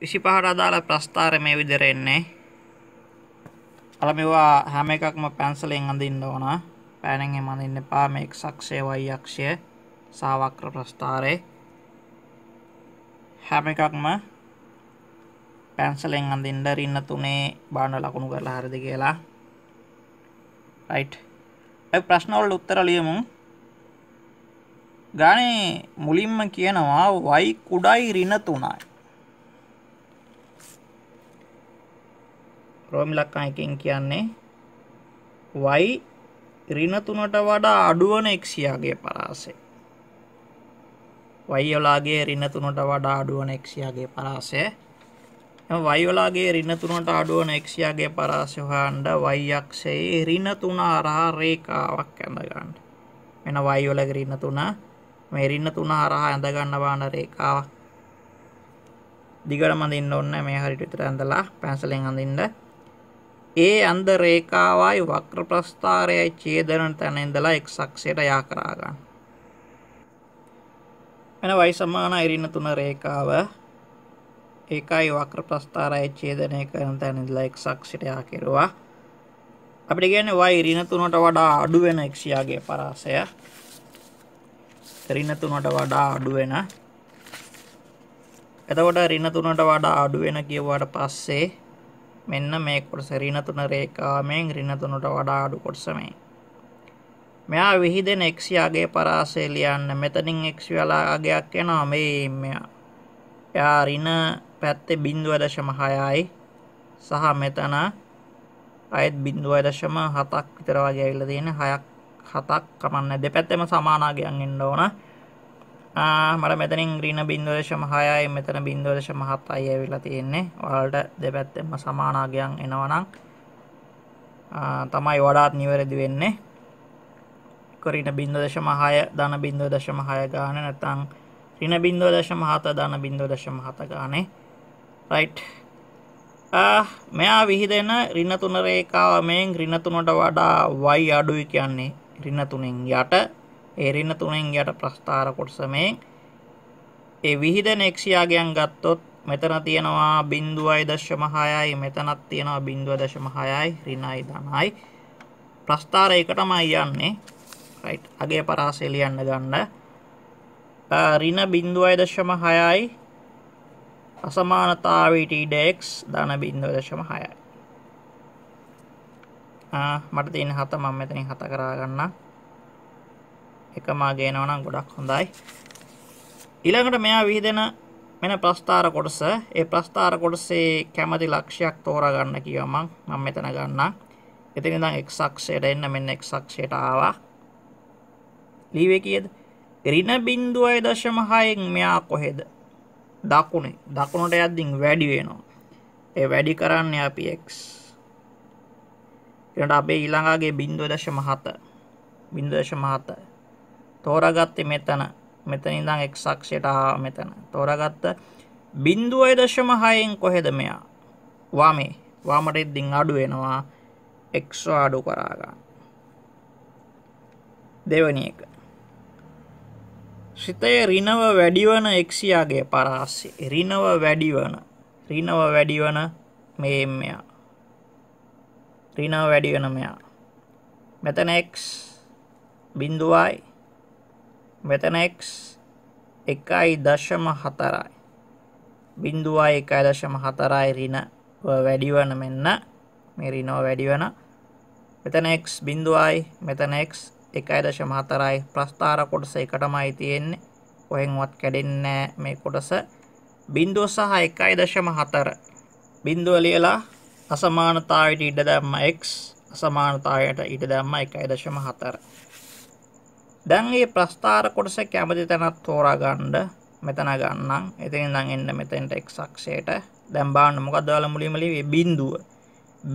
විසි පහට අදාළ ප්‍රස්ථාර මේ විදිරෙන්නේ අල මෙවා හැම එකක්ම පැන්සලෙන් අඳින්න ඕන පෑනෙන් මඳන්න එපා මේ සක්ෂය වයියක්ෂය සාවක්‍ර ප්‍රස්ථාරය හැම එකක්ම පැන්සලෙන් අඳින්ඩ රින්න තුනේ බාණ්ඩ ලකුණු කරලා හරිදි කියලා රයිට් ප්‍රශ්නවල් උත්තර ලියමු ගානේ මුලින්ම කියනවා වයි කුඩයි රින තුනයි ප්‍රෝමිලක්කා එකෙන් කියන්නේ y ඍණ 3ට වඩා අඩු වන එක්සියාගේ පරාසය y වලාගේ ඍණ 3ට වඩා අඩු වන එක්සියාගේ පරාසය එහම y වලාගේ ඍණ 3ට අඩු වන එක්සියාගේ පරාසය හොයන්න y අක්ෂයේ ඍණ 3 හරහා රේඛාවක් ඇඳ ගන්න මෙන්න y වලගේ ඍණ 3 මේ ඍණ 3 හරහා ඇඳ ගන්න බාන රේඛාවක් දිගටම අඳින්න ඕනේ මේ හරියට විතර ඇඳලා පැන්සලෙන් අඳින්න ඒ අන්ධ රේඛාවයි වක්‍ර ප්‍රස්ථාරයයි ඡේදන තැන ඉඳලා x අක්ෂයට යා කරා ගන්න. එන y සමාන අයිරින තුන රේඛාව ඒකයි වක්‍ර ප්‍රස්ථාරයයි ඡේදනය කරන තැන ඉඳලා x අක්ෂයට යා කෙරුවා. අපිට කියන්නේ y ඍණ 3ට වඩා අඩු වෙන x යාගේ පරාසය. ඍණ 3ට වඩා අඩු වෙන. එතකොට ඍණ 3ට වඩා අඩු වෙන කියුවාට පස්සේ මෙන්න මේ කොටස ඍණ තුන රේඛාවෙන් ඍණ තුනට වඩා අඩු කොටස මේ. මෙයා විහිදෙන x යාගේ පරාසය ලියන්න මෙතනින් x වල අගයක් එනවා මේ මෙයා. එයා ඍණ පැත්තේ 0.6යි සහ මෙතන අයත් 0.7ක් විතර වගේ ඇවිල්ලා තියෙන 6ක් 7ක් කමන්නේ දෙපැත්තෙම සමාන අගයන් එන්න ඕන. මට මෙතනින් ග්‍රීන බින්දෝදශ මහයයි මෙතන බින්දෝදශ මහත් අයි ඇවිලා තියෙන්නේ වලට දෙපැත්තෙම සමානාගයන් එනවනං තමයි වඩාත් නිවැරදි වෙන්නේ කොරින බින්දෝදශ මහය ධන බින්දෝදශ මහය ගාන නැතං රින බින්දෝදශ මහත ධන බින්දෝදශ මහත ගානේ රයිට් මෙයා විහිදෙන රිනතුන රේකාව මෙන් රිනතුනට වඩා වයි අඩුයි කියන්නේ රිනතුනෙන් යට එරින තුනෙන් යට ප්‍රස්ථාර කොටස මේ ඒ විහිදන එක්ෂයාගයන් ගත්තොත් මෙතන තියෙනවා බින්දුවයි දශමහයයි මෙතනත් තියෙනවා බින්දුව දශමහයයි රිනයි ධනයි ප්‍රස්ථාර එකටමයි යන්නේ රයිට් අගේ පරාසය ලියන්න ගන්න රින බින්දුවයි දශමහයයි අසමානතාවටඩෙක්ස් ධන බින්දුව දශමහයයි මට තියෙන හත මම මෙතනින් හත කරාගන්නා එකමා ගේනවනම් ගොඩක් හොඳයි ඊළඟට මෙයා විහිදෙන මෙන ප්‍රස්ථාර කොටස ඒ ප්‍රස්ථාර කොටසේ කැමති ලක්ෂයක් තෝරගන්න කියව මං මම මෙතන ගන්නම් එතන ඉඳන් x අක්ෂයට එන්න මෙන්න x අක්ෂයට ආවා ලීවේ කීයද ඍණ 0.6න් මෙයා කොහෙද දකුණේ දකුණට යද්දී වැඩි වෙනවා ඒ වැඩි කරන්නේ අපි x ඊළඟට අපේ ඊළඟගේ 0.7 0.7 තෝරගත්තේ මෙතන මෙතන ඉඳන් x අක්ෂයට හා මෙතන තෝරගත්ත 0.6න් කොහෙද මෙයා වාමේ වාමට ඉද්දින් අඩු වෙනවා x අඩු කරා ගන්න දෙවෙනි එක සිතේ ඍණව වැඩිවන එක්සියාගේ පරාසය ඍණව වැඩිවන ඍණව වැඩිවන මේ මෙයා ඍණව වැඩිවන මෙයා මෙතන x බිඳුවයි මෙතන x එකයි දශම හතරයි බින්දුවයි එකයි දශම හතරයි රින වැඩිවන මෙන්න මේ රිනෝ වැඩිවන මෙතන x බින්දුවයි මෙතන x එකයි දශම හතරයි ප්‍රස්ථාර කොටස එකටමයි තියෙන්නේ කොහෙන්වත් කැඩෙන්නේ මේ කොටස බින්දුව සහ එකයි දශම හතර බින්දුව ලියලා අසමානතාවයට ඉඩ දැම්ම x අසමානතාවයට ඉඩ දැම්ම එකයි දශම හතර දැන් මේ ප්‍රස්ථාර කොටස කැමති තැනක් තෝරා ගන්න මෙතන ගන්නම්. එතනින් නම් එන්න මෙතෙන්ට x අක්ෂයට. දැන් බලන්න මොකද ඔයාලා මුලින්ම ලිව්වේ බිඳුව.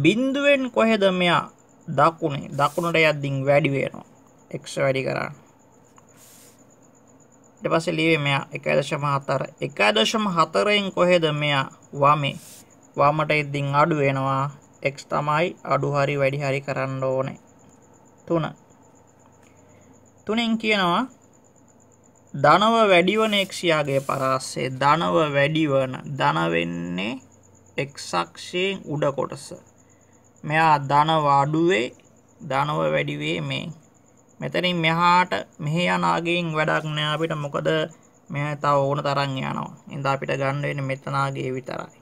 බිඳුවෙන් කොහෙද මෙයා දකුණේ දකුණට යද්දී වැඩි වෙනවා. x වැඩි කරන්න. ඊට පස්සේ ලිව්වේ මෙයා 1.4. 1.4ෙන් කොහෙද මෙයා වමේ? වමට යද්දී අඩු වෙනවා. x තමයි අඩු හරි වැඩි හරි කරන්න ඕනේ. 3 තුනෙන් කියනවා ධනව වැඩිවන එක්ෂයාගේ පරාස්සේ ධනව වැඩිවන ධනවෙන්නේ එක්සක්ෂයෙන් උඩ කොටස මෙයා ධනවාඩුවේ ධනව වැඩිවේ මේ මෙතනින් මෙහාට මෙහි යනාගෙන් වැඩක් නෑ අපිට මොකද මෙ තව ඕන තරන් යනවා ඉඳ අපිට ගණ්ඩුවෙන මෙතනාගේ විතරයි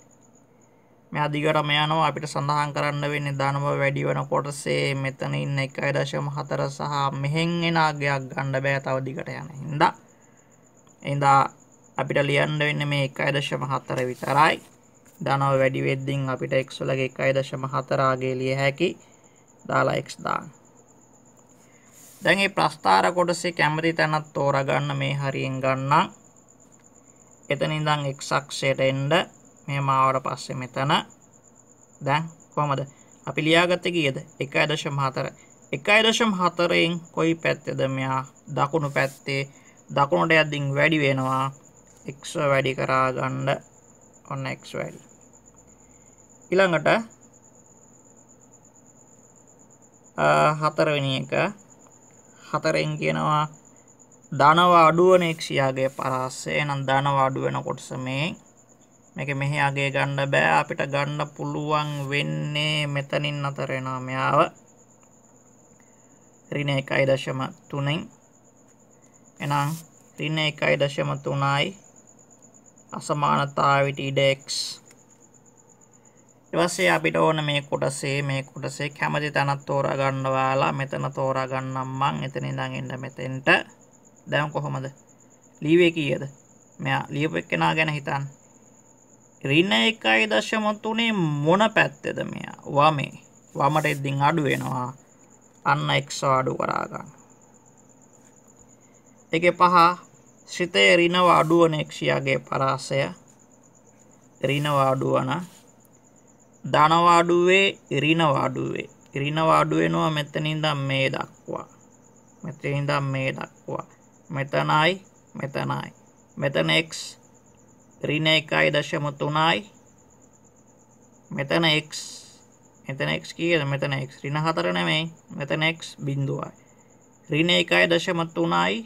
මෙයා දිගටම යනවා අපිට සඳහන් කරන්න වෙන්නේ ධනම වැඩි වෙන කොටසේ මෙතන ඉන්න 1.4 සහ මෙහෙන් එන අගයක් ගන්න බෑ තව දිගට යන හින්දා එඳා අපිට ලියන්න වෙන්නේ මේ 1.4 විතරයි ධනම වැඩි වෙද්දී අපිට x වලගේ 1.4 ආගේ ලිය හැකි දාලා x දාන්න දැන් මේ ප්‍රස්ථාර කොටසේ කැමති තැනක් තෝරා ගන්න මේ හරියෙන් ගන්නම් එතන ඉඳන් x අක්ෂයට එන්න මේ මාවට පස්සේ මෙතන දැන් කොමද අපි ලියාගත්ත කියද එක අදශම් හතර එක අදශම් හතරයෙන් කොයි පැත්තෙද මෙයා දකුණු පැත්තේ දකුණට යද්දිින් වැඩි වෙනවා එක් වැඩි කරා ගණ්ඩ ඔන්න එක් වැඩි ඉළඟට හතරවෙනි එක හතරෙන් කියනවා ධනවාඩුවන එක්ෂයාගේ පරස්සේ නම් ධනවාඩුවෙන කොටස මේ මේක මෙහි අගේ ගණ්ඩ බෑ අපිට ගණ්ඩ පුළුවන් වෙන්නේ මෙතනින් අතරෙනමයාව රින එකයි දශම තුනෙන් එනම් රින එකයි දශම තුනයි අසමානතාවට ඉඩෙක්ස් ඉවස්සේ අපිට ඕන මේ කොටසේ මේ කොටසේ කැමති තැනත් තෝරා ගන්නවාලා මෙතන තෝරා ගන්නම් මං එතන ඉඳන් එන්න මෙතෙන්ට දැන් කොහොමද ලීවේ කීයද මෙයා ලියපු එක්කෙනා ගැන හිතන්න ඍණ 1.3 මොන පැත්තේද මෙයා? වමේ. වමට එද්දින් අඩු වෙනවා. අන්න x අඩු කරා ගන්න. ඒකේ පහ සිතේ ඍණව අඩුවන x යගේ පරාසය ඍණව අඩුවන ධනව අඩුවේ ඍණව අඩුවේ ඍණව අඩු වෙනවා මෙතනින්ද මේ දක්වා. මෙතනින්ද මේ දක්වා. මෙතනයි මෙතනයි. මෙතන x ඍණ 1.3යි මෙතන x මෙතන x කීයද මෙතන x ඍණ 4 නෙමෙයි මෙතන x බිඳුවයි ඍණ 1.3යි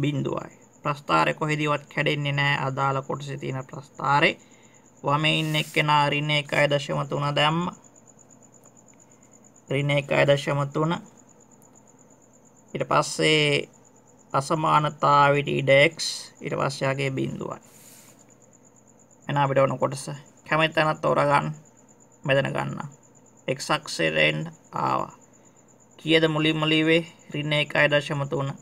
බිඳුවයි ප්‍රස්ථාරය කොහෙදවත් කැඩෙන්නේ නැහැ අදාළ කොටසේ තියෙන ප්‍රස්ථාරේ වමේ ඉන්න එක්කෙනා ඍණ 1.3 දැම්ම ඍණ 1.3 ඊට පස්සේ අසමානතාවට ඉඩ x ඊට පස්සේ ආගේ බිඳුවයි එනා අපිට ඕන කොටස කැමති තැනක් තෝරගන්න මෙතන ගන්න x අක්ෂරයෙන් ආවා කීයද මුලින්ම ලිව්වේ ඍණ 1.3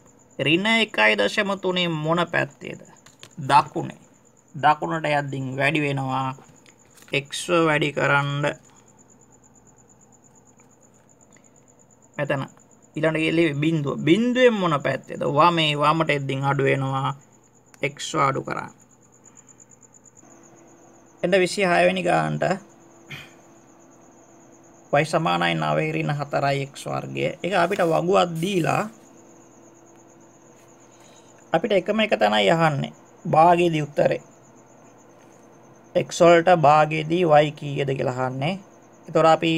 ඍණ 1.3 මොන පැත්තේද දකුණේ දකුණට යද්දී වැඩි වෙනවා x වැඩි කරන්න මෙතන ඊළඟ ගියලේ බිඳුව බිඳුවෙන් මොන පැත්තේද වමේ වමට එද්දී අඩු වෙනවා x අඩු කරන්න එඩ විසි හයවැනි ගාන්ට වයි සමානයි නවේරින හතරයි එක් වර්ගය එක අපිට වගුවත් දීලා අපිට එකම එක තැනයි යහන්නේ භාගයේදී උත්තරේ x වලට භාගයේදී y කීයද කියලා අහන්නේ. ඒතොර අපි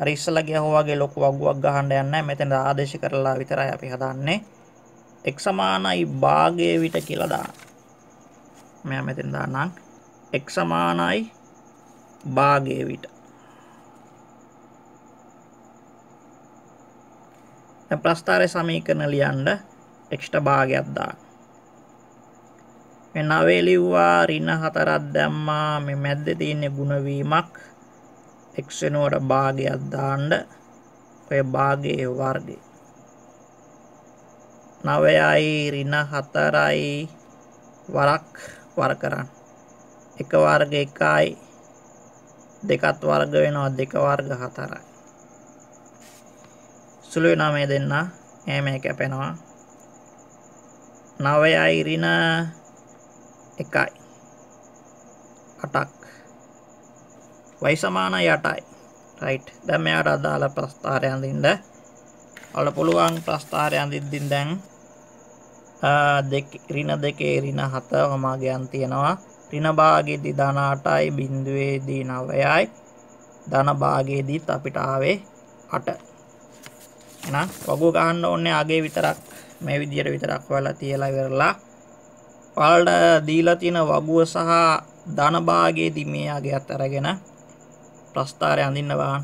අර ඉස්සලා ගියහො වගේ ලොකු වගුවක් ගහන්න යන්නේ නැහැ. මෙතන ආදේශ කරලා විතරයි අපි හදන්නේ. x සමානයි භාගයේ විට කියලා දාන්න. මම මෙතෙන් දාන්නම්. එක් සමානයි භාගය විට ප්‍රස්ථාරය සමීකරන ලියන්ඩ එක්ෂ්ට භාගයක් දාන්න නවේලිව්වා රින හතරත් දැම්මා මෙ මැද්ද තියන්නේ ගුණවීමක් එක්ෂනුවට භාගයක් දාන්ඩ ඔය භාගයේ වර්ග නවයයි රින හතරයි වරක් වර කරන්න එක වර්ග එකයි දෙකත් වර්ග වෙනවා දෙක වර්ග හතරයි සුළු වෙනවා මේ දෙන්න මේ මේ කැපෙනවා නවයයි ඍණ එකයි අටක් y සමාන 8යි right දැන් මෙයාට අදාළ ප්‍රස්ථාරය අඳින්න ඔයාලා පුළුවන් ප්‍රස්ථාරය අඳින්දින් දැන් දෙක ඍණ දෙකේ ඍණ 7 වමාගයන් තියෙනවා ඍණභාගයේදී ධන 8යි බිඳුවේදී 9යි ධන භාගයේදීත් අපිට ආවේ 8 එහෙනම් වගුව ගන්න ඕනේ අගේ විතරක් මේ විදියට විතරක් ඔයාලා තියලා ඉවරලා ඔයාලට දීලා තියෙන වගුව සහ ධන භාගයේදී මේ අගයත් අරගෙන ප්‍රස්ථාරය අඳින්න බහන්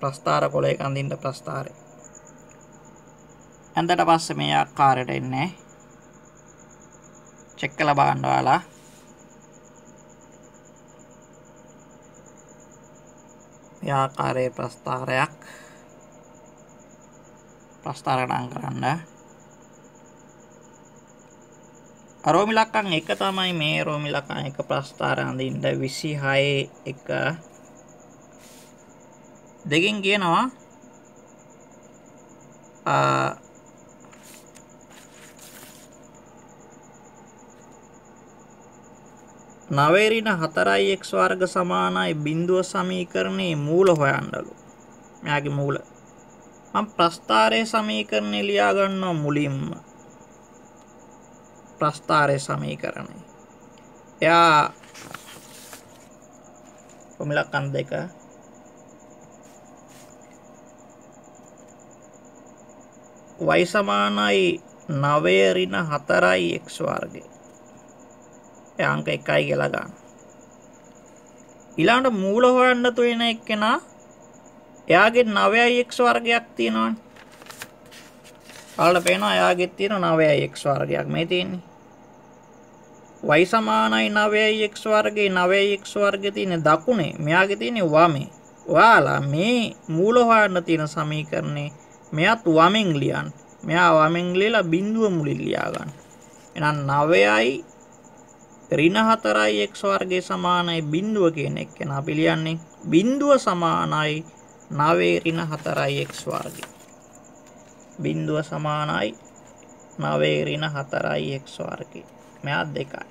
ප්‍රස්ථාර කොලයක අඳින්න ප්‍රස්ථාරය ඇඳට පස්සේ මේ ආකාරයට එන්නේ චෙක් කළ බලන්න ඔයාලා මේ ආකාරයේ ප්‍රස්ථාරයක් ප්‍රස්ථාරයට අං කරන්න. අරෝමි ලක්කම් 1 තමයි මේ රෝමි ලක්කම් 1 ප්‍රස්ථාර අඳින්න 26 1 දෙකෙන් කියනවා නවේරින හතරයි එක්ස් වර්ග සමානයි බිින්දුව සමීකරණයේ මූල හොයන්ඩලු මෙයාගේ මූල මං ප්‍රස්ථාරය සමීකරණය ලියාගන්නවා මුලින්ම ප්‍රස්ථාරය සමීකරණය එයා පොමිලක්කන් දෙක වයි සමානයි නවේරින හතරයි එක්ස් වර්ගේ ඒ අංක 1යි කියලා ගන්න. ඊළඟට මූල හොයන්න තු වෙන එක්කෙනා එයාගේ 9x වර්ගයක් තියෙනවනේ. ඔයාලට පේනවා එයාගේ තියෙන 9x වර්ගයක් මේ තියෙන්නේ. y සමානයි 9x වර්ගේ 9x වර්ගේ තියෙන දකුණේ මෙයාගේ තියෙන්නේ වමේ. ඔයාලා මේ මූල හොයන්න තියෙන සමීකරණේ මෙයත් වමෙන් ලියන්න. මෙයා වමෙන් ලියලා බිඳුව මුලින් ලියා ගන්න. එහෙනම් 9යි ඍණ 4යි x වර්ගයේ සමානයි බිඳුව කියන එක කෙනා පිළියන්නේ බිඳුව සමානයි 9 ඍණ 4යි x වර්ගය. බිඳුව සමානයි 9 ඍණ 4යි x වර්ගය. මෙයා දෙකයි.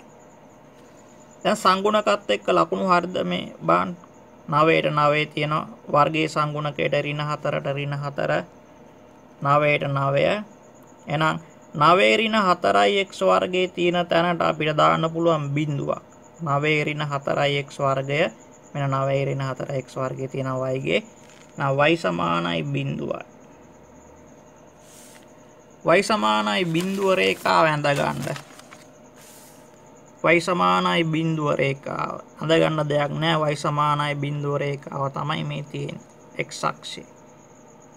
දැන් සංගුණකත් එක්ක ලකුණු හරිද මේ බාන් 9ට 9 තියෙන වර්ගයේ සංගුණකයට ඍණ 4ට ඍණ 4 9ට 9 එහෙනම් නවේරින හතරයි එක් වර්ගයේ තියෙන තැනට අපිට දාන්න පුළුවන් බිඳුවක්. නවේරින හතරයි එක් වර්ගය මෙන නවේරින හතර එක් වර්ගයේ තියෙන වයිගේ නවයි සමානයි බිඳුවයි. වයි සමානයි බිඳුව රේඛාව ඇඳගන්න. වයි සමානයි බිඳුව රේඛාව. අඳගන්න දෙයක් නැහැ. වයි සමානයි බිඳුව රේඛාව තමයි මේ තියෙන්නේ. x අක්ෂේ.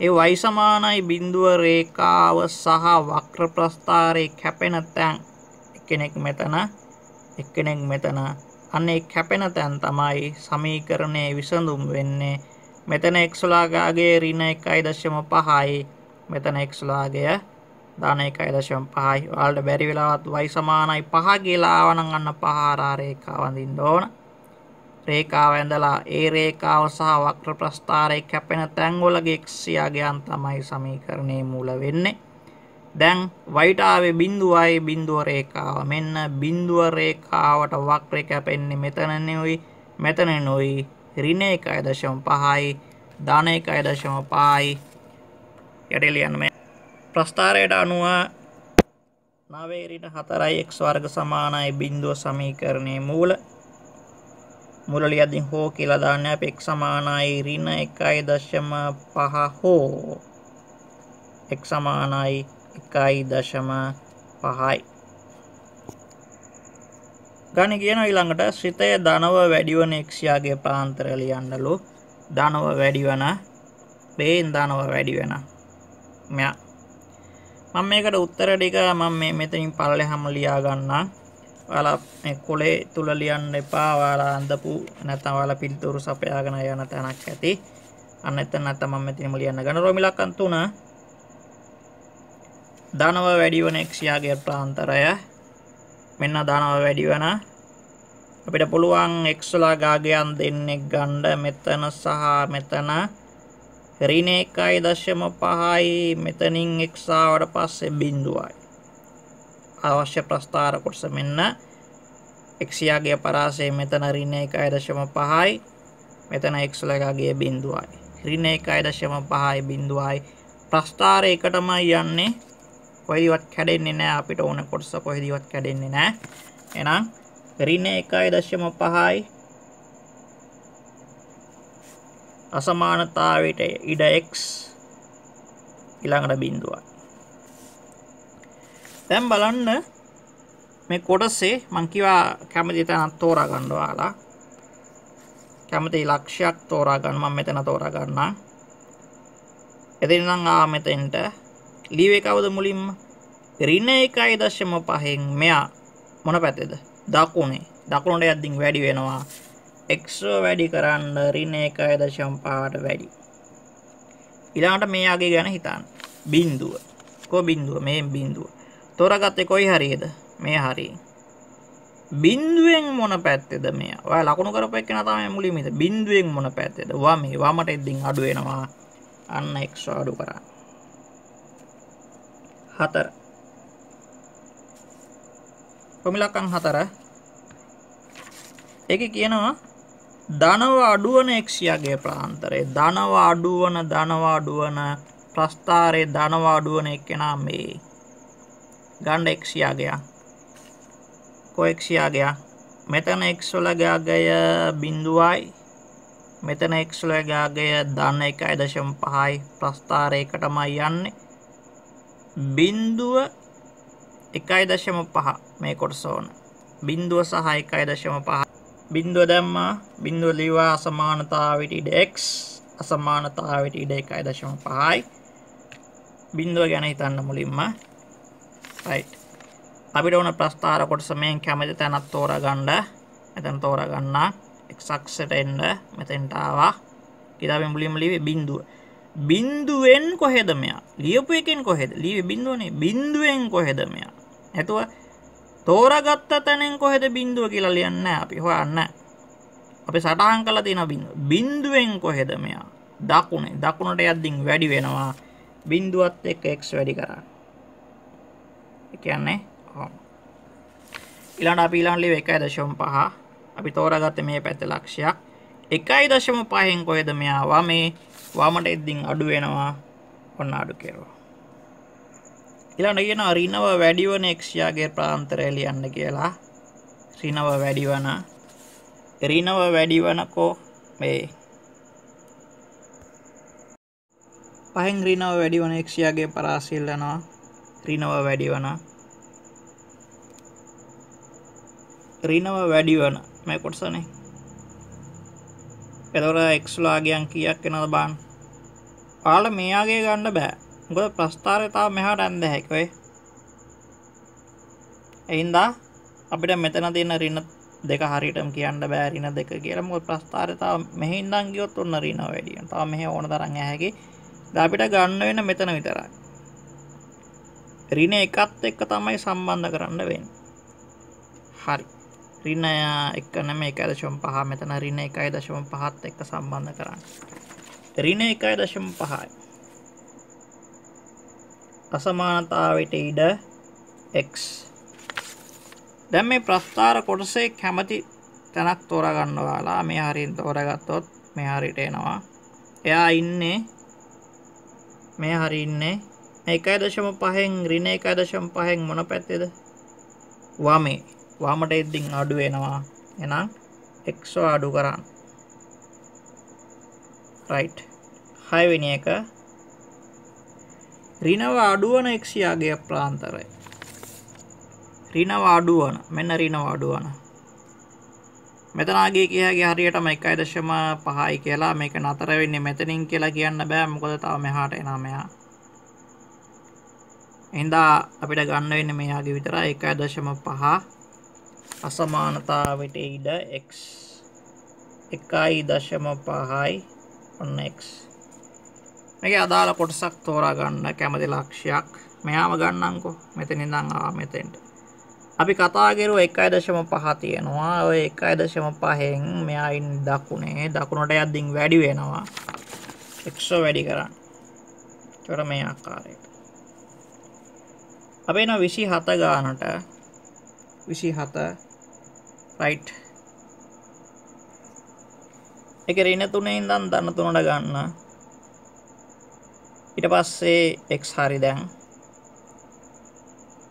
ඒ y සමානයි බිඳුව රේඛාව සහ වක්‍ර ප්‍රස්ථාරේ කැපෙන තැන් එක්කෙනෙක් මෙතන එක්කෙනෙක් මෙතන අන්න ඒ කැපෙන තැන් තමයි සමීකරණයේ විසඳුම් වෙන්නේ මෙතන x ලාගාගේ ඍණ 1.5යි මෙතන x ලාගය දාන 1.5යි ඔයාලට බැරි වෙලාවත් y සමානයි 5 කියලා ආවනම් අන්න පහ ආරා රේඛාව අඳින්න ඕන රේඛාව ඇඳලා ඒ රේඛාව සහ වක්‍ර ප්‍රස්ථාරය කැපෙන තැන්වලගේ ක්ෂයාගේ අන්තමයි සමීකරණයේ මූල වෙන්නේ. දැන් y ට ආවේ බිඳුවයි බිඳුව රේඛාව. මෙන්න බිඳුව රේඛාවට වක්‍රය කැපෙන්නේ මෙතන නෙවෙයි මෙතන නෙවෙයි ඍණ 1.5යි ධන 1.5යි යට ලියන්න මේ ප්‍රස්ථාරයට අනුව නවේරිට හතරයි එක් වර්ග සමානයි බින්දුව සමීකරණය මූල මුලලියදී හෝ කියලා දාන්න අප x සමානයි ඍණ 1.5 හෝ x සමානයි 1.5යි ගණ කියන ඊළඟට සිතය ධනව වැඩිවන x යාගේ පාන්තරය ලියන්නලු ධනව වැඩිවන බේන් ධනව වැඩිවෙන මෙයා මම මේකට උත්තර ටික මම මෙතනින් පල්ලෙහාම ලියා ගන්නම් ඔයාලා කොලේ තුල ලියන්න එපා ඔයාලා අඳපු නැත්නම් ඔයාලා පිළිතුරු සපයාගෙන යන තැනක් ඇති අන්න එතන නැත්නම් මම මෙතනම ලියන්න ගන්න රොමිලක් අන් තුන ධනව වැඩි වෙන එක්සියාගේ ප්‍රාන්තරය මෙන්න ධනව වැඩි වෙන අපිට පුළුවන් එක්ස්ලා ගාගයන් දෙන්නෙක් ගන්න මෙතන සහ මෙතන ඍණ 1.5යි මෙතනින් එක්සාවට පස්සේ බිඳුවයි අවශ්‍ය ප්‍රස්ථාර කොටස මෙන්න එක්සියාගේ පරාසය මෙතන රින එකයි දශම පහයි මෙතන එක්සලගගේ බිඳුවයි රින එකයි දශම පහයි බිඳුවයි ප්‍රස්ථාර එකටමයි යන්නේ කොයිවත් කැඩෙන්නේ නෑ අපිට ඕන කොටස කොහෙදවත් කැඩෙන්නේ නෑ එනම් රින එකයි දශම පහයි අසමානතාවට ඉඩ එක්ස් ඉළඟට බින්දුවයි දැන් බලන්න මේ කොටසේ මං කිව්වා කැමති තැනක් තෝරා ගන්න ඔයාලා. කැමති ඉලක්කයක් තෝරා ගන්න මම මෙතන තෝරා ගන්නම්. එදින නම් ආ මෙතෙන්ට ලීවේ කවද මුලින්ම ඍණ 1.5න් මෙයා මොන පැත්තේද? දකුණේ. දකුණට යද්දී වැඩි වෙනවා. x වැඩි කරන්න ඍණ 1.5ට වැඩි. ඊළඟට මෙයාගේ ගැන හිතන්න. බිඳුව. කො බිඳුව? මේ බිඳුව. තෝරගත්තේ කොයි හරියද මේ හරි බින්දුවෙන් මොන පැත්තෙද මේ ඔය ලකුණු කරපක් කෙන තමයි මුලින්ම ඉත බින්දුවෙන් මොන පැත්තෙද වා මේ වමට එද්දින් අඩු වෙනවා අන්න x අඩු කරා හතර කොමිලකම් හතර ඒක කියනවා ධනව අඩුවන එක්ෂයාගේ ප්‍රාන්තරය ධනව අඩුවන ධනව අඩුවන ප්‍රස්ථාරය ධනව අඩුවන එක්කෙනා මේ ගණ්ඩ එක්ෂයා ගයා කොඑක්ෂයා ගයා මෙතන එක්සොල ගාගය බින්දුවයි මෙතන එක්සොල ගාගය දන්න එකයි දශම් පහයි ප්‍රස්ථාරයකටමයි යන්නේ බින්දුව එකයි දශම පහ මේ කොටසෝන බින්දුව සහ එකයි දශම පහ බින්දුව දැම්මා බින්දුව ලිවා අසමානතාවට ඉඩෙක් අසමානතාවට ඉඩ එකයි දශම පහයි බින්දුව ගැන හිතන්න මුලින්ම රයිට් අපිට ඕන ප්‍රස්ථාර කොටස මෙන් කැමති තැනත් තෝර ගණ්ඩ මෙතැන් තෝර ගන්නා එක්සක්ෂට එන්න මෙතෙන්ටාවා කිතාබෙන් මුලිම ලිවේ බින්දුව බින්දුවෙන් කොහෙද මෙයා ලියපු එකෙන් කොහෙද ලිව බින්දුවනේ බින්දුවෙන් කොහෙද මෙයා නැතුව තෝරගත්ත තැනෙන් කොහෙද බින්දුව කියලා ලියන්න අපි හොයන්න අපි සටහන් කළ තියෙන බිඳු බින්දුවෙන් කොහෙද මෙයා දකුණේ දකුණට යද්දිින් වැඩි වෙනවා බින්දුවත් එක් එක්ස් වැඩි කරන්න කියන්නේ ඉලාට අපිලාන්ලි එකයි දශම් පහ අපි තෝරගත්ත මේ පැත ලක්ෂයක් එකයි දශම පහෙන් කොයද මෙයාවා මේ වාමට එද්දිින් අඩු වෙනවා ඔන්න අඩු කෙරවා ඉලාට කියන රිනව වැඩිවන එක්ෂයාගේ ප්‍රාන්තරය ලියන්න කියලා රිනව වැඩිවන රිනව වැඩිවනකෝ මේ පහෙන් රිනව වැඩිවන එක්ෂයාගේ පරාසිල්ලනවා ඍණව වැඩි වන ඍණව වැඩි වන මේ කොටසනේ එතකොට x ලාගයන් කීයක් වෙනවද බලන්න ඔයාලට මේ ආගේ ගන්න බෑ මොකද ප්‍රස්ථාරය තාම මෙහාට ඇන්ද හැක ඔය එයින්ද අපිට මෙතන තියෙන ඍණ දෙක හරියටම කියන්න බෑ ඍණ දෙක කියලා මොකද ප්‍රස්ථාරය තාම මෙහි ඉඳන් ගියොත් ඔන්න ඍණ වැඩි වෙනවා තාම මෙහි ඕන තරම් ඇහැකි දැන් අපිට ගන්න වෙන මෙතන විතරයි ඍණ එකත් එක්ක තමයි සම්බන්ධ කරන්න වෙන්නේ. හරි. ඍණ 1 නෙමෙයි 1.5 මෙතන ඍණ 1.5ත් එක්ක සම්බන්ධ කරන්න. ඍණ 1.5යි. අසමානතාවයට ඉඩ x දැන් මේ ප්‍රස්ථාර කොටසේ කැමති තැනක් තෝරගන්න ඔයාලා මේ හරියට තෝරගත්තොත් මේ හරියට එනවා. එයා ඉන්නේ මේ හරි ඉන්නේ එකයි දශම පහෙන් රින එකයි දශම පහෙන් මොන පැත්තේද වමේ වාමට එද්දිින් අඩු වෙනවා එනම් එක්සෝ අඩු කරන්න රයි් හයවෙනි එක රිනව අඩුවන එක්ෂයාගේ ප්‍රාන්තරයි රිනව අඩුවන මෙන්න රිනව අඩුවන මෙතනගේ කියගේ හරියටම එකයි දශම පහයි කියලා මේක නතර වෙන්නේ මෙතනින් කියලා කියන්න බෑ මොකද තාව මෙහාට එනමයා එදා අපිට ගන්න වෙන්න මෙයාගේ විතර එක දශම පහ අසමානතාවට ඉඩ එක් එකයි දශම පහයි ඔන්න එක් මේ අදාළ කොටසක් තෝරා ගන්න කැමති ලක්ෂයක් මෙයාම ගන්නංකෝ මෙතන ඉඳන් ආවා මෙතෙන්ට අපි කතා කරුව එකයි දශම පහ තියෙනවා ඔය එකයි දශම පහෙන් මෙයා ඉන්නේ දකුණේ දකුණට යද්දින් වැඩි වෙනවා එක්සෝ වැඩි කරන්න චොර මේ ආකාරයට අපේ න විසි හත ගානට විසි හත රයිට් එක රින තුනේ ඉදන් දන්න තුනට ගන්න ඉට පස්සේ එක් හරි දැන්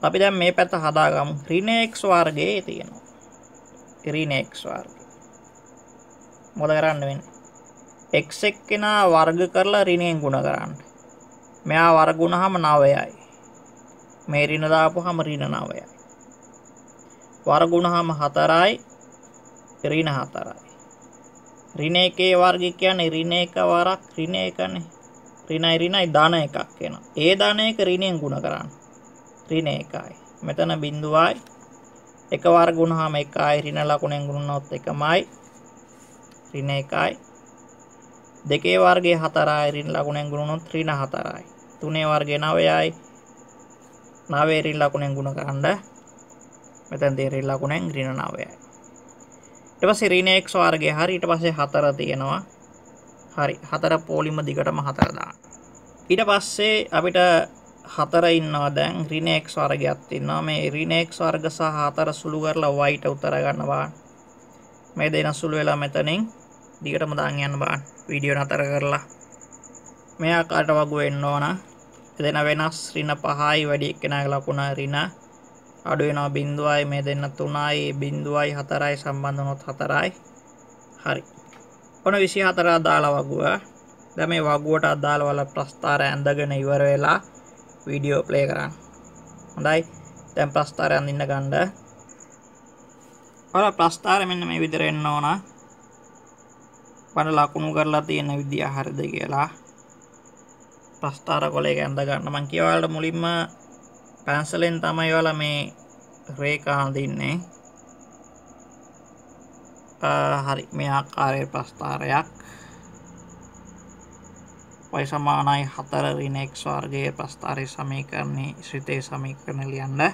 අපි දැන් මේ පැත්ත හදාගම් රිනේක්ස් වර්ගයේ තියෙනවා රිනේක්ස් වර්ග මොද කරන්න වෙන එක් එක්කෙනා වර්ග කරලා රිනෙන් ගුණ කරන්න මෙයා වර්ගුණහම නවයයි මේ ඍණ දාපුවාම ඍණ 9යි. වර්ගුණාම 4යි ඍණ 4යි. ඍණ එකේ වර්ගය කියන්නේ ඍණ එක වරක් ඍණ එකනේ. ඍණයි ඍණයි ධන එකක් වෙනවා. ඒ ධන එක ඍණයෙන් ಗುಣ කරන්න. ඍණ එකයි. මෙතන බිඳුවයි එක වර්ග වුණාම එකයි ඍණ ලකුණෙන් ගුණනොත් එකමයි ඍණ එකයි දෙකේ වර්ගය 4යි ඍණ ලකුණෙන් ගුණනොත් ඍණ 4යි තුනේ වර්ගය 9යි නාවේරී ලකුණෙන් ගුණ කරන්න මෙතැන් තේරී ලකුණෙන් ග්‍රීන නාවය ඊට පස්සේ ඍණෙක් ස්වර්ගය හරි ඊට පස්සේ හතර තියෙනවා හරි හතර පොලිම දිගටම හතර දාන්න ඊට පස්සේ අපිට හතර ඉන්නවා දැන් ඍණෙක් ස්වර්ගයක් ඉන්නවා මේ ඍණෙක් ස්වර්ග සහ හතර සුළු කරලා වයිට උතර ගන්නවා මේ දෙන සුළු වෙලා මෙතනින් දිගටම දාන් යන්න බලන්න වීඩියෝ නතර කරලා මෙයා කාට වගු වෙන්න ඕනා දෙන වෙනස් ඍණ 5යි වැඩි එක්කෙනාගේ ලකුණ ඍණ අඩු වෙනවා බිඳුවයි මේ දෙන්න 3යි බිඳුවයි 4යි සම්බන්ධ වුණොත් 4යි හරි ඔන්න 24 දාලා වගුව දැන් මේ වගුවට අදාළ වල ප්‍රස්ථාර ඇඳගෙන ඉවර වෙලා වීඩියෝ ප්ලේ කරන්න හොඳයි දැන් ප්‍රස්ථාර අඳින්න ගන්න ඔයාලා ප්‍රස්ථාර මෙන්න මේ විදිහට එන්න ඕන වල ලකුණු කරලා තියෙන විදිය හරිද කියලා ප්‍රස්ථාර කොලේ ඇඳ ගන්න මං කියවලට මුලින්ම පැන්සලෙන් තමයි වල මේ රේකාහඳින්නේ හරි මේ ආකාරය ප්‍රස්ථාරයක් වයි සමානයි හතර රිනෙක්ස් වර්ගය ප්‍රස්ථාරය සමීකරණය ශ්‍රිතය සමීකරණ ලියන්න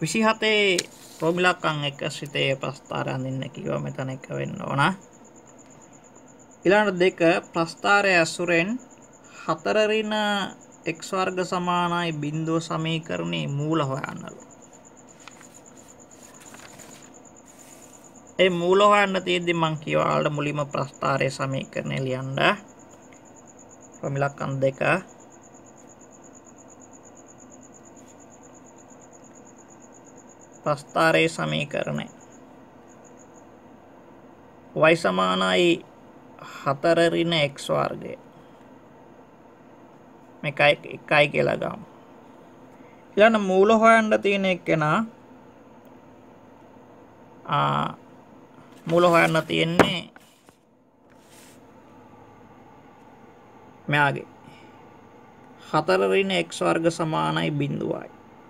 විසිහතේ ප්‍රමිලක්කං එක ශ්‍රිතය ප්‍රස්ථාරයන්දින්න කිව මෙතන එක වෙන්න ඕනා ඊළඟට දෙක ප්‍රස්ථාරය ඇසුරෙන් හතර ඍණ x වර්ග සමානයි බිංදුව සමීකරණේ මූල හොයන්නලු. ඒ මූල හොයන්න තියෙද්දි මම කියවාලට මුලින්ම ප්‍රස්ථාරය සමීකරණය ලියන්න. ප්‍රමිලක්කම් දෙක ප්‍රස්ථාරයේ සමීකරණය y සමානයි හතර ඍණ x වර්ගය මේකයි එකයි කියලා ගමු ඊළඟ මූල හොයන්න තියෙන එකනා ආ මූල හොයන්න තියෙන්නේ මෙයාගේ හතර ඍණ x වර්ග සමානයි බිඳුවයි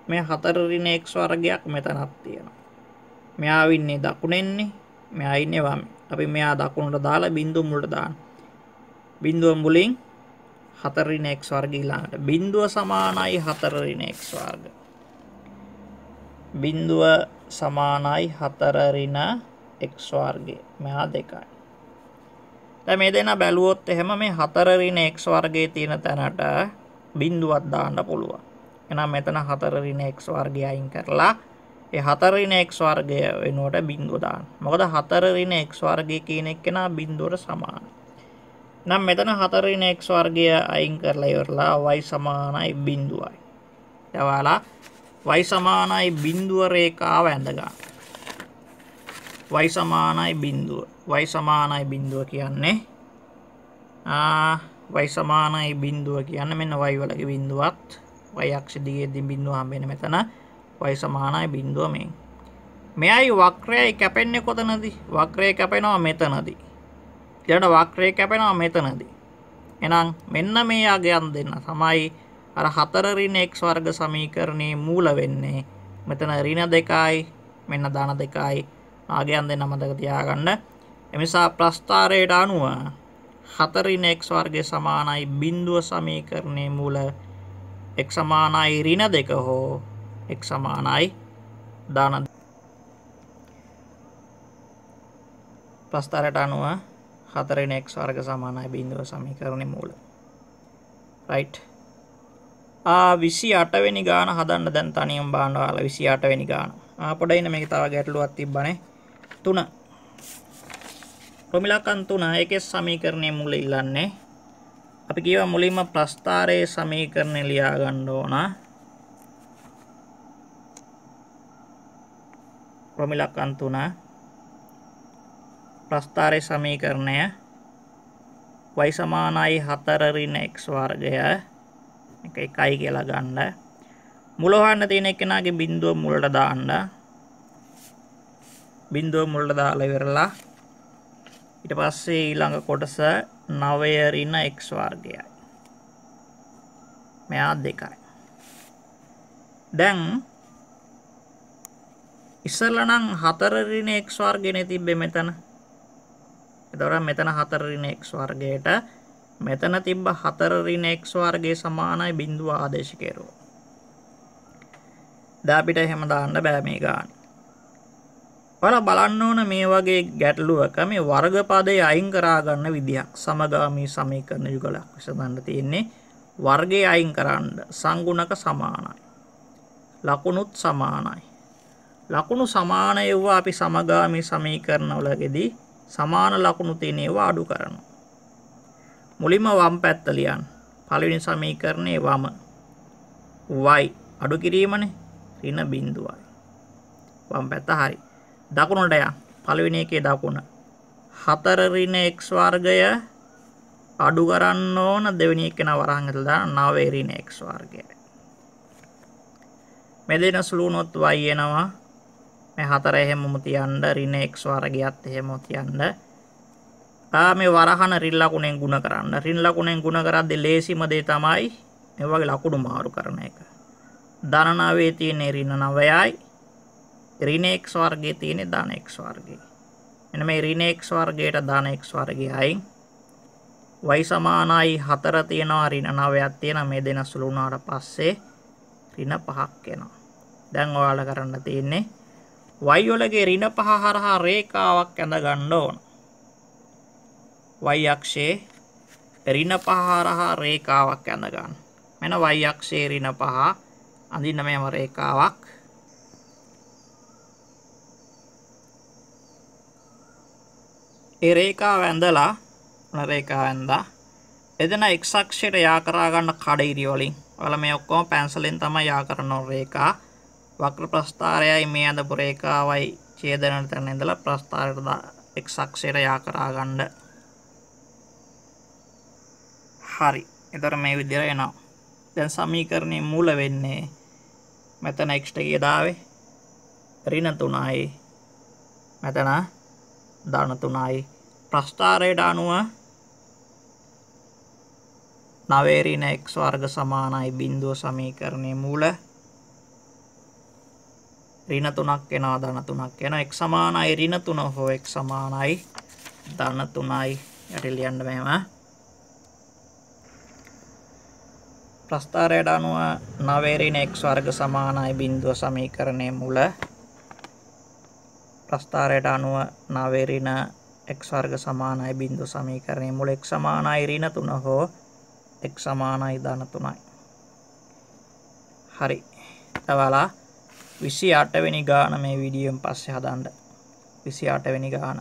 මේ හතර ඍණ x වර්ගයක් මෙතනක් තියෙනවා මෙයා වින්නේ දකුණෙන්නේ මෙයා ඉන්නේ වමේ අපි මෙයා දකුණට දාලා බිඳුව මුලට දාන්න. බිඳුව මුලින් 4 ඍණ x වර්ග ඊළඟට බිඳුව සමානයි 4 ඍණ x වර්ග. බිඳුව සමානයි 4 ඍණ x වර්ගය. මෙහා දෙකයි. දැන් මේ දෙන බැලුවොත් එහෙම මේ 4 ඍණ x වර්ගයේ තියෙන තැනට බිඳුවක් දාන්න පුළුවන්. එහෙනම් මෙතන 4 ඍණ x වර්ගය අයින් කරලා හතර ඍණ x වර්ගය වෙනුවට බිංදුව දාන්න. මොකද හතර ඍණ x වර්ගය කියන එක නා බිංදුවට සමානයි. නම් මෙතන හතර ඍණ x වර්ගය අයින් කරලා ඉවරලා y සමානයි බිංදුවයි. දවාලා y සමානයි බිංදුව රේඛාව ඇඳ ගන්න. y සමානයි බිංදුව. y සමානයි බිංදුව කියන්නේ ආ y සමානයි බිංදුව කියන්නේ මෙන්න y වලගේ බිංදුවත් y අක්ෂ දිගේ බිංදුව හම්බ වෙන මෙතන වයි සමානයි බින්දුව මේ මෙයයි වක්‍රයයි කැපෙන්නේ කොතනදී වක්‍රය කැපෙනවා මෙතනදී ඊළඟ වක්‍රය කැපෙනවා මෙතනදී එහෙනම් මෙන්න මේ අගයන් දෙන්න තමයි අර 4 ඍණ x වර්ග සමීකරණයේ මූල වෙන්නේ මෙතන ඍණ 2යි මෙන්න ධන 2යි අගයන් දෙන්න මතක තියාගන්න එනිසා ප්‍රස්ථාරයට අනුව 4 ඍණ x වර්ගය සමානයි බිඳුව සමීකරණයේ මූල x සමානයි ඍණ 2 හෝ එක් සමානයි දාන ප්‍රස්ථාරයට අනුව හතරෙන එක් වර්ග සමානයි බිඳුව සමීකරණය මූල රයිට් විසි අටවෙනි ගාන හදන්න දැන් තනියම් බාණ්ඩවාල විසි අටවෙනි ගාන අපොඩ ඉන්න මේ තව ගැටලුවත් තිබ්බනේ තුන ප්‍රමිලකන් තුන එකෙ සමීකරණය මුල ඉල්ලන්නේ අපි කියව මුලින්ම ප්‍රස්ථාරයේ සමීකරණය ලියාගන්න ඕනා ප්‍රමිලක් අන් තුන ප්‍රස්ථාරයේ සමීකරණය y සමානයි 4 ඍණ x වර්ගය එක එකයි කියලා ගන්න මුල හොයන්න තියෙන එකනාගේ බිඳුව මුලට දාන්න බිඳුව මුලට දාලා ඉවරලා ඊට පස්සේ ඊළඟ කොටස 9 ඍණ x වර්ගයයි මෙයා දෙකයි දැන් ඉස්සෙල්ලා නම් 4 ඍණ x වර්ගයනේ තිබ්බේ මෙතන. එතකොට මෙතන 4 ඍණ x වර්ගයට මෙතන තිබ්බ 4 ඍණ x වර්ගයේ සමානයි බිඳුව ආදේශ කෙරුවා. දැන් අපිට එහෙම දාන්න බෑ මේ ගාන. ඔයාලා බලන්න ඕන මේ වගේ ගැටලුවක මේ වර්ග පදේ අයින් කරා ගන්න විදියක් සමගාමී සමීකරණ යුගලක් විසඳන්න තියෙන්නේ වර්ගය අයින් කරන්න සංගුණක සමානයි. ලකුණුත් සමානයි. ලකුණු සමාන ඒවා අපි සමගාමී සමීකරණවලදී සමාන ලකුණු තියෙන ඒවා අඩු කරනවා. මුලින්ම වම් පැත්ත ලියන්න. පළවෙනි සමීකරණේ වම y අඩු කිරීමනේ ඍණ බිඳුවයි. වම් පැත්ත හරි. දකුණට යන්න. පළවෙනි එකේ දකුණ 4 ඍණ x වර්ගය අඩු කරන්න ඕන දෙවෙනි එකේ නවරන් ඇතුළ දාන 9 ඍණ x වර්ගය. මෙදින සුළුනොත් y එනවා මේ හතර එහෙමම තියන්න ඍණ x වර්ගයත් එහෙම තියන්න මේ වරහන ඍණ ලකුණෙන් ಗುಣ කරන්න ඍණ ලකුණෙන් ಗುಣ කරද්දී ලේසිම දේ තමයි මේ වගේ ලකුණු මාරු කරන එක ධනනාවේ තියෙන ඍණ 9යි ඍණ x වර්ගයේ තියෙන ධන x වර්ගය එන මේ ඍණ x වර්ගයට ධන x වර්ගයයි y සමානයි 4 තියෙනවා ඍණ 9ක් තියෙන මේ දෙන සුළු වුණාට පස්සේ ඍණ 5ක් එනවා දැන් ඔයාලා කරන්න තියෙන්නේ වයිවලගේ රින පහ හරහා රේඛාවක් ඇඳ ගන්න ඕන. y අක්ෂයේ රින පහ හරහා රේඛාවක් ඇඳ ගන්න. මෙන්න y අක්ෂයේ රින පහ අඳින්න මෙහෙම රේඛාවක් ඒ රේඛාව ඇඳලා ඔන්න රේඛාව ඇඳලා එදෙන x අක්ෂයට යා කරා ගන්න කඩ ඉරි වලින්. ඔයාලා මේ ඔක්කොම පැන්සලෙන් තමයි යා කරන රේඛා වක්‍ර ප්‍රස්ථාරයයි මේ අඳ පුරේකාවයි චේදනට තැන ඉඳලා ප්‍රස්ථාරයට එක් සක්ෂයට යාකරා ගණ්ඩ හරි එතර මේ විදිර එනවා දැන් සමීකරණය මූල වෙන්නේ මෙතන එක්ෂ්ට කියදාවේ රින තුනයි මෙතන ධන තුනයි ප්‍රස්ථාරයට අනුව නවේරින එක් වර්ග සමානයි බින්දුව සමීකරණය මූල ඍණ 3ක් එනවා ධන 3ක් එනවා x සමානයි ඍණ 3 හෝ x සමානයි ධන 3යි යට ලියන්න මෙහෙම ප්‍රස්ථාරයට අනුව 9 ඍණ x වර්ග සමානයි බිඳුව සමීකරණයේ මුල ප්‍රස්ථාරයට අනුව 9 ඍණ x වර්ග සමානයි බිඳුව සමීකරණයේ මුල x සමානයි ඍණ 3 හෝ x සමානයි ධන 3යි හරි තවලා විසි අටවෙනි ගාන මේ විඩියම් පස්සේ හදන්ඩ විසි අටවෙනි ගාන